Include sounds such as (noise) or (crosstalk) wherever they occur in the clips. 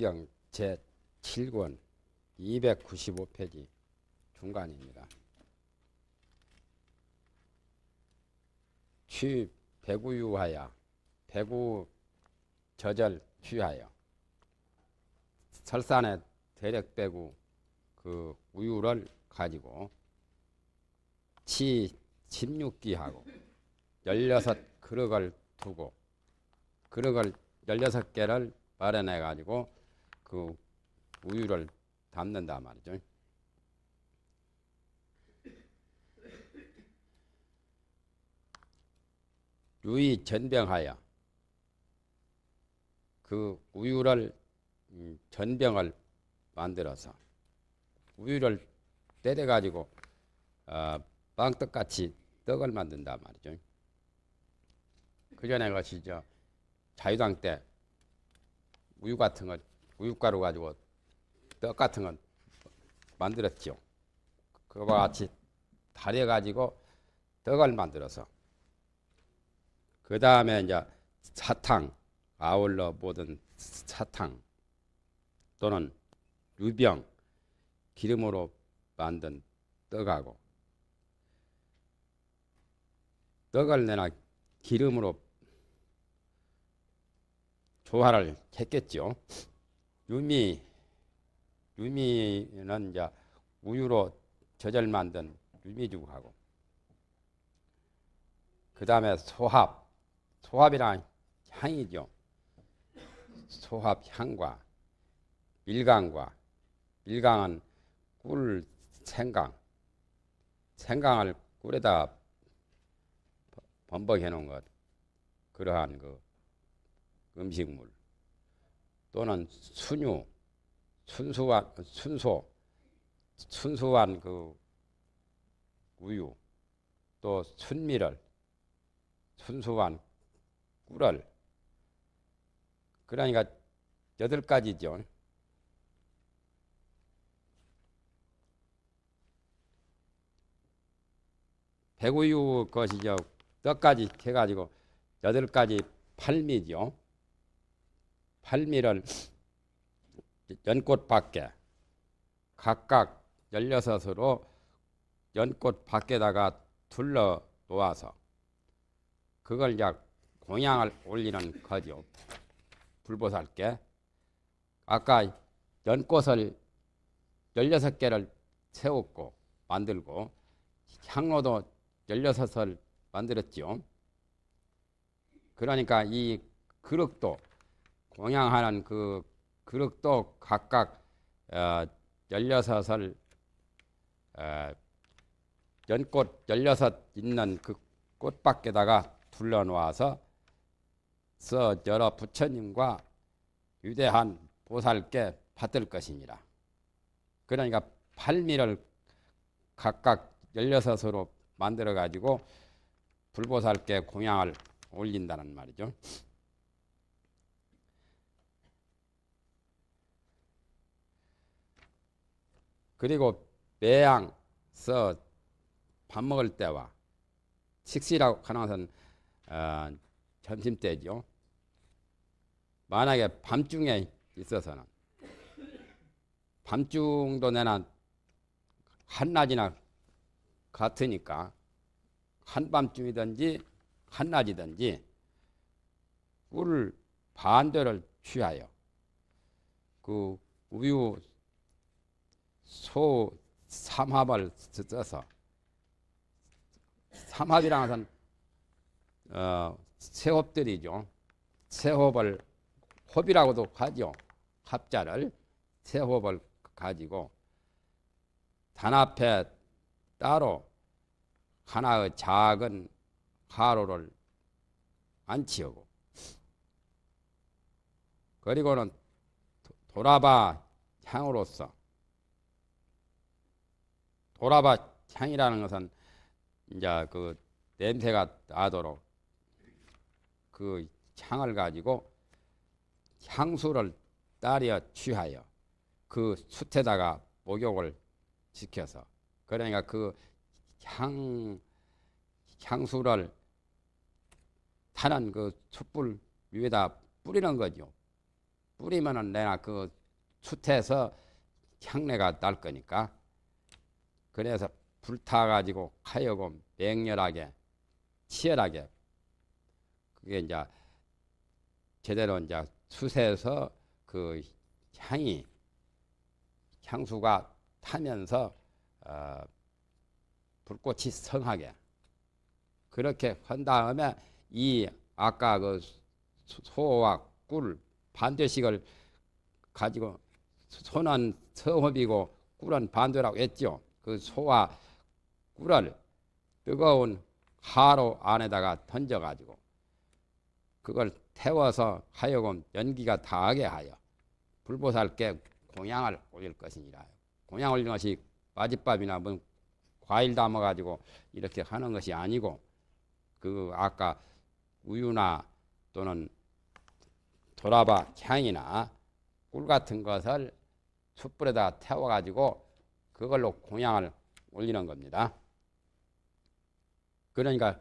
경 제7권 295페이지 중간입니다. 취 배구유하야 배구 저절 취하여 설산에 대략 배구 그 우유를 가지고 치 16기하고 16 그릇을 두고 그릇을 16개를 마련해 가지고 그 우유를 담는다 말이죠. 유이 전병하여 그 우유를 음, 전병을 만들어서 우유를 때려 가지고 어, 빵떡 같이 떡을 만든다 말이죠. 그 전에 것이 저 자유당 때 우유 같은 걸 우유가루 가지고 떡 같은 건 만들었죠. 그와 같이 달여 가지고 떡을 만들어서 그 다음에 이제 사탕 아울러 모든 사탕 또는 유병 기름으로 만든 떡하고 떡을 내나 기름으로 조화를 했겠죠. 유미 유미는 이제 우유로 젖을 만든 유미죽하고 그 다음에 소합 소합이란 향이죠 소합 향과 밀강과 밀강은 꿀 생강 생강을 꿀에다 범벅해 놓은 것 그러한 그 음식물 또는 순유, 순수한, 순소, 순수한 그 우유, 또 순미를, 순수한 꿀을, 그러니까 여덟 가지죠. 백우유 것이죠. 떡까지 해가지고 여덟 가지 팔미죠. 8미를 연꽃 밖에 각각 16으로 연꽃 밖에다가 둘러 놓아서 그걸 약 공양을 올리는 거죠. 불보살께. 아까 연꽃을 16개를 세웠고 만들고 향로도 16을 만들었지요. 그러니까 이 그릇도 공양하는 그 그릇도 각각 16살 어, 어, 연꽃 16 있는 그 꽃밖에다가 둘러놓아서 서 여러 부처님과 위대한 보살께 받을 것입니다. 그러니까 팔미를 각각 16으로 만들어 가지고 불보살께 공양을 올린다는 말이죠. 그리고 배양, 서, 밥 먹을 때와 식시라고 하는 것은 어, 점심때죠. 만약에 밤중에 있어서는 밤중도 내나 한낮이나 같으니까 한밤중이든지 한낮이든지 꿀 반대를 취하여 그 우유 소 삼합을 써서 삼합이란 것은 어, 세업들이죠세업을홉비라고도 하죠. 합자를 세업을 가지고 단 앞에 따로 하나의 작은 가로를 안치우고 그리고는 돌아봐 향으로서 보라바 향이라는 것은 이제 그 냄새가 나도록 그 향을 가지고 향수를 따려 취하여 그 숯에다가 목욕을 시켜서 그러니까 그 향 향수를 타는 그 숯불 위에다 뿌리는 거죠. 뿌리면은 내가그 숯에서 향내가 날 거니까 그래서 불타가지고 하여금 맹렬하게 치열하게 그게 이제 제대로 이제 세에서그 향이 향수가 타면서 어, 불꽃이 성하게 그렇게 한 다음에 이 아까 그 소와 꿀반대식을 가지고 소는 서업이고 꿀은 반대라고 했죠. 그 소와 꿀을 뜨거운 하로 안에다가 던져가지고 그걸 태워서 하여금 연기가 다하게 하여 불보살께 공양을 올릴 것이니라. 공양 올린 것이 빠짓밥이나 뭐 과일 담아가지고 이렇게 하는 것이 아니고 그 아까 우유나 또는 도라바 향이나 꿀 같은 것을 숯불에다 태워가지고 그걸로 공양을 올리는 겁니다. 그러니까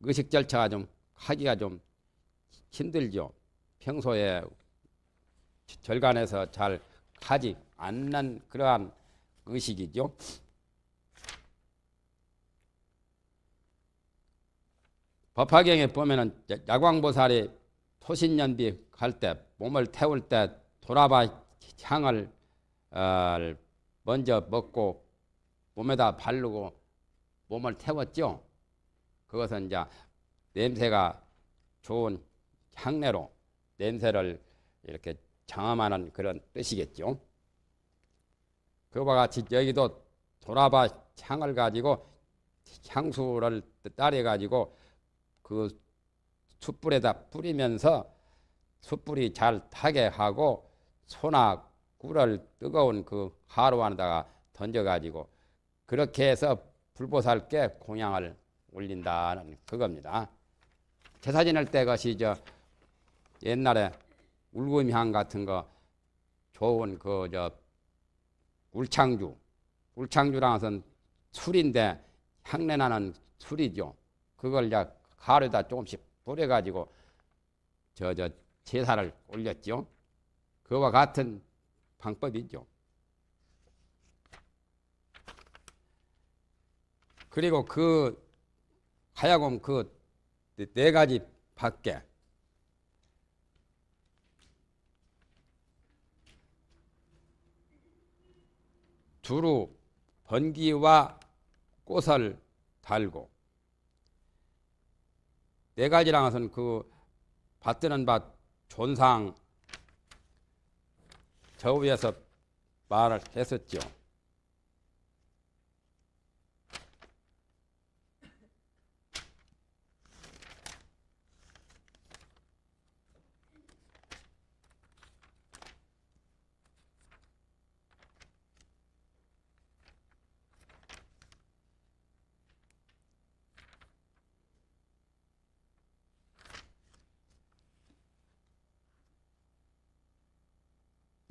의식 절차가 좀 하기가 좀 힘들죠. 평소에 절간에서 잘 하지 않는 그러한 의식이죠. 법화경에 보면은 야광보살이 토신연비 할때 몸을 태울 때 도라바 향을 어, 먼저 먹고 몸에다 바르고 몸을 태웠죠. 그것은 이제 냄새가 좋은 향내로 냄새를 이렇게 장엄하는 그런 뜻이겠죠. 그와 같이 여기도 돌아봐 향을 가지고 향수를 따려 가지고 그 숯불에다 뿌리면서 숯불이 잘 타게 하고 소나 꿀라 뜨거운 그 하루 안에다가 던져가지고 그렇게 해서 불보살께 공양을 올린다는 그겁니다. 제사 지낼 때 것이 저 옛날에 울금향 같은 거 좋은 그 저 울창주 울창주랑선 술인데 향내 나는 술이죠. 그걸 이제 가루에다 조금씩 뿌려가지고 저 저 제사를 올렸죠. 그와 같은 방법이 있죠. 그리고 그 하야금 그네 가지 밖에 두루 번기와 꽃을 달고 네 가지랑 해서는 그받드는밭 존상 저 위에서 말을 했었죠.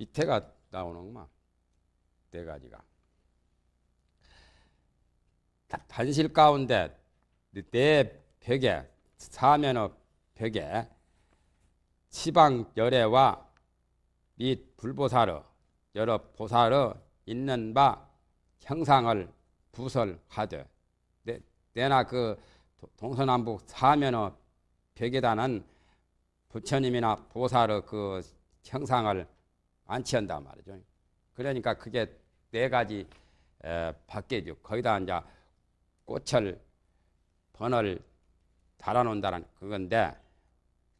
밑에가 나오는구만. 네 가지가. 단실 가운데 네 벽에 사면의 벽에 지방 열애와 및 불보사르 여러 보사르 있는 바 형상을 부설하되 네, 내나 그 동서남북 사면의 벽에다는 부처님이나 보사르 그 형상을 안치한다 말이죠. 그러니까 그게 네 가지 밖에죠. 거기다 이제 꽃을 번을 달아놓는다는 그건데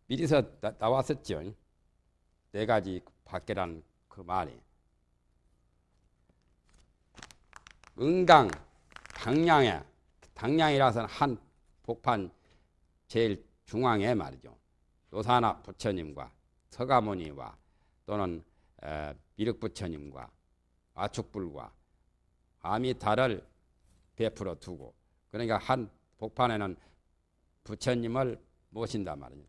미리서 나, 왔었죠네 가지 밖에란 그 말이. 은강, 당량에, 당량이라서는 한 복판 제일 중앙에 말이죠. 노사나 부처님과 서가모니와 또는 미륵부처님과 아축불과 아미다를 베풀어 두고 그러니까 한 복판에는 부처님을 모신단 말이죠.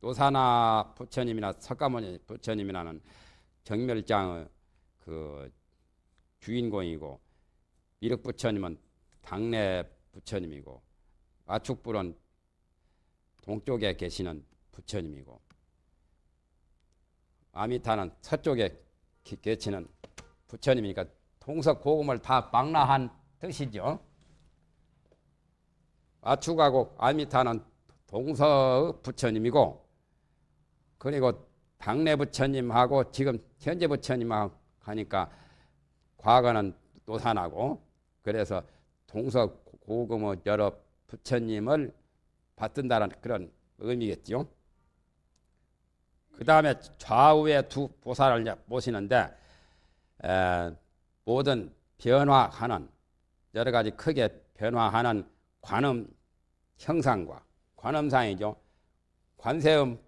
노사나 부처님이나 석가모니 부처님이라는 정멸장의 그 주인공이고 미륵 부처님은 당내 부처님이고 아축불은 동쪽에 계시는 부처님이고 아미타는 서쪽에 계치는 부처님이니까 통석 고금을 다 망라한 뜻이죠. 아축하고 아미타는 동서 부처님이고 그리고 당내 부처님하고 지금 현재 부처님하고 하니까 과거는 노산하고 그래서 동서 고금의 여러 부처님을 받든다는 그런 의미겠죠. 그 다음에 좌우에 두 보살을 모시는데 에, 모든 변화하는 여러 가지 크게 변화하는 관음 형상과 관음상이죠. 관세음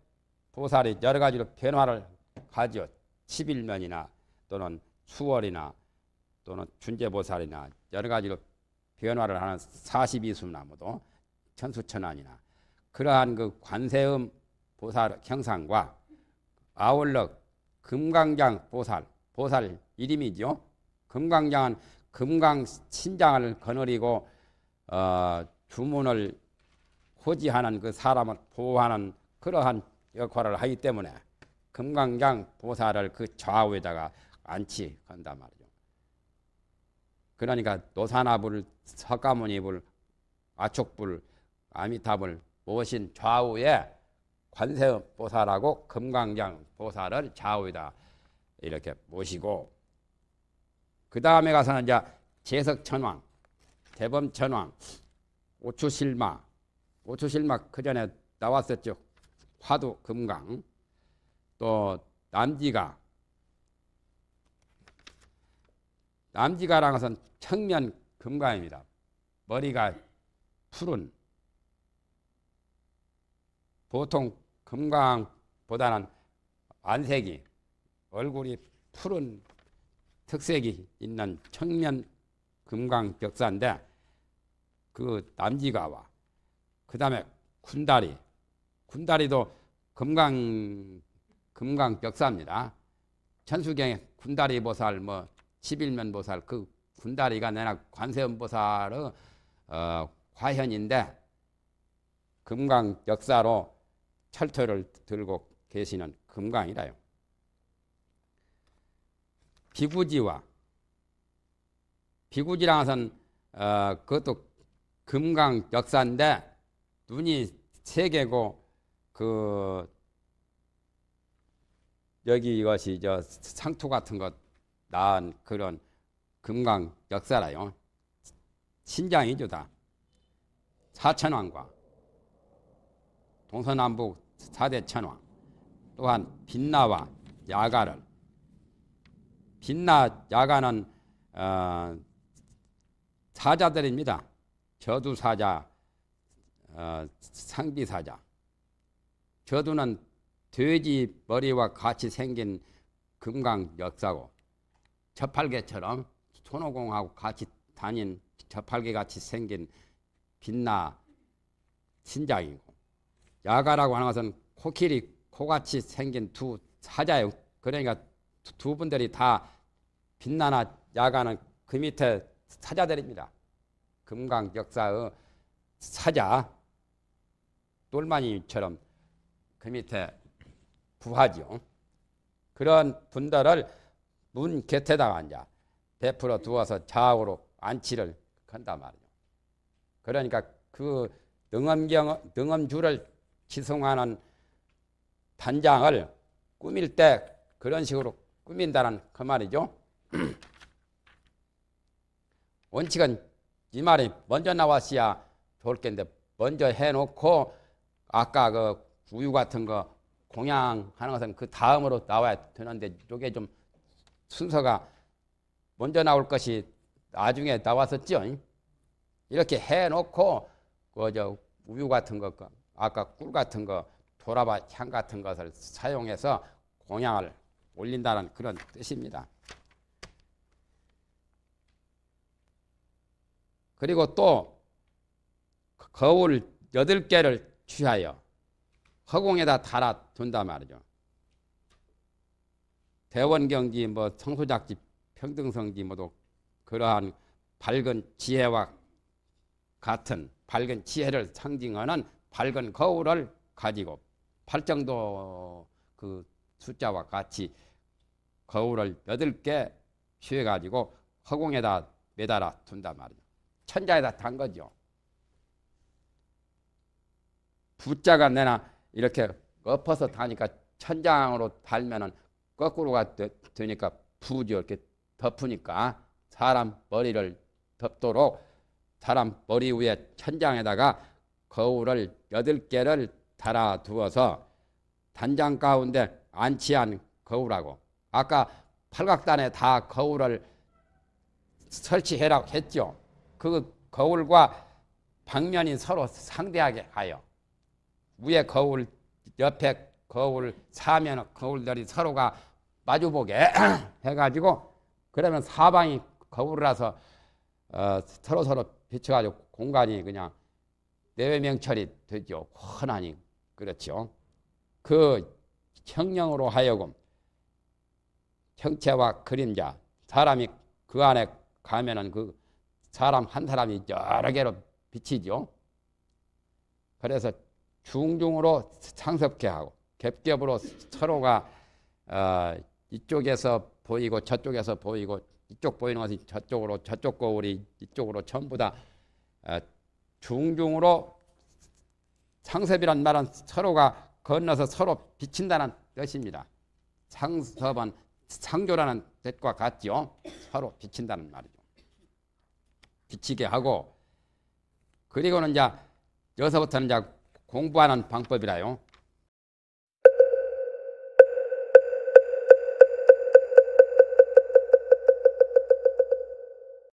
보살이 여러 가지로 변화를 가죠. 11면이나 또는 수월이나 또는 준재보살이나 여러 가지로 변화를 하는 42수나무도 천수천안이나 그러한 그 관세음 보살 형상과 아울러 금강장 보살, 보살 이름이죠. 금강장은 금강 신장을 거느리고 어, 주문을 호지하는 그 사람을 보호하는 그러한 역할을 하기 때문에 금강장 보살을 그 좌우에다가 안치 한단 말이죠. 그러니까 노사나불, 석가모니불, 아촉불, 아미타불 모신 좌우에 관세음 보살하고 금강장 보살을 좌우다 이 이렇게 모시고 그 다음에 가서는 이제 제석천왕, 대범천왕, 오추실마, 오추실마 그 전에 나왔었죠. 화두 금강, 또 남지가, 남지가랑 것은 청면 금강입니다. 머리가 푸른 보통 금강보다는 안색이 얼굴이 푸른 특색이 있는 청년 금강 벽사인데 그 남지가와 그 다음에 군다리 군다리도 금강 금강 벽사입니다. 천수경의 군다리 보살 뭐 십일면 보살 그 군다리가 내나 관세음 보살의 어, 화현인데 금강 벽사로 철퇴를 들고 계시는 금강이라요. 비구지와 비구지라 것 어, 그것도 금강 역사인데 눈이 세 개고 그 여기 이것이 저 상토 같은 것 나은 그런 금강 역사라요. 신장이죠 다. 사천왕과 동서남북 사대 천왕 또한 빛나와 야가를 빛나 야가는 어, 사자들입니다. 저두사자, 어, 상비사자. 저두는 돼지 머리와 같이 생긴 금강 역사고 저팔계처럼 손오공하고 같이 다닌 저팔계 같이 생긴 빛나 신장이고 야가라고 하는 것은 코끼리 코같이 생긴 두 사자예요. 그러니까 두, 두 분들이 다 빛나나 야가는 그 밑에 사자들입니다. 금강 역사의 어, 사자 똘마니처럼 그 밑에 부하지요. 그런 분들을 문 곁에다가 앉아 베풀어 두어서 좌우로 안치를 한단 말이죠. 그러니까 그 능엄경 능엄주를 지성하는 단장을 꾸밀 때 그런 식으로 꾸민다는 그 말이죠. (clears throat) 원칙은 이 말이 먼저 나왔어야 좋을 텐데 먼저 해놓고 아까 그 우유 같은 거 공양하는 것은 그 다음으로 나와야 되는데 이게 좀 순서가 먼저 나올 것이 나중에 나왔었죠. 이렇게 해놓고 그저 우유 같은 것 아까 꿀 같은 거, 도라바향 같은 것을 사용해서 공양을 올린다는 그런 뜻입니다. 그리고 또 거울 여덟 개를 취하여 허공에다 달아 둔다 말이죠. 대원경지 뭐 청소작지 평등성지 모두 그러한 밝은 지혜와 같은 밝은 지혜를 상징하는 밝은 거울을 가지고 팔정도 그 숫자와 같이 거울을 여덟 개휘해 가지고 허공에다 매달아 둔단 말이죠. 천자에다 탄 거죠. 부자가 내나 이렇게 엎어서 다니까 천장으로 달면은 거꾸로가 되, 되니까 부죠. 이렇게 덮으니까 사람 머리를 덮도록 사람 머리 위에 천장에다가 거울을 여덟 개를 달아 두어서 단장 가운데 안치한 거울하고 아까 팔각단에 다 거울을 설치해라고 했죠. 그 거울과 방면이 서로 상대하게 하여 위에 거울 옆에 거울 사면 거울들이 서로가 마주보게 (clears throat) 해가지고 그러면 사방이 거울이라서 어, 서로 서로 비춰가지고 공간이 그냥 내외 명찰이 되죠. 훤하니 그렇죠. 그 청량으로 하여금 형체와 그림자 사람이 그 안에 가면은 그 사람 한 사람이 여러 개로 비치죠. 그래서 중중으로 상섭케 하고 겹겹으로 서로가 어, 이쪽에서 보이고 저쪽에서 보이고 이쪽 보이는 것이 저쪽으로 저쪽 거울이 이쪽으로 전부 다 어, 중중으로 상섭이란 말은 서로가 건너서 서로 비친다는 뜻입니다. 상섭은 상조라는 뜻과 같죠. 서로 비친다는 말이죠. 비치게 하고 그리고는 이제 여기서부터는 이제 공부하는 방법이라요.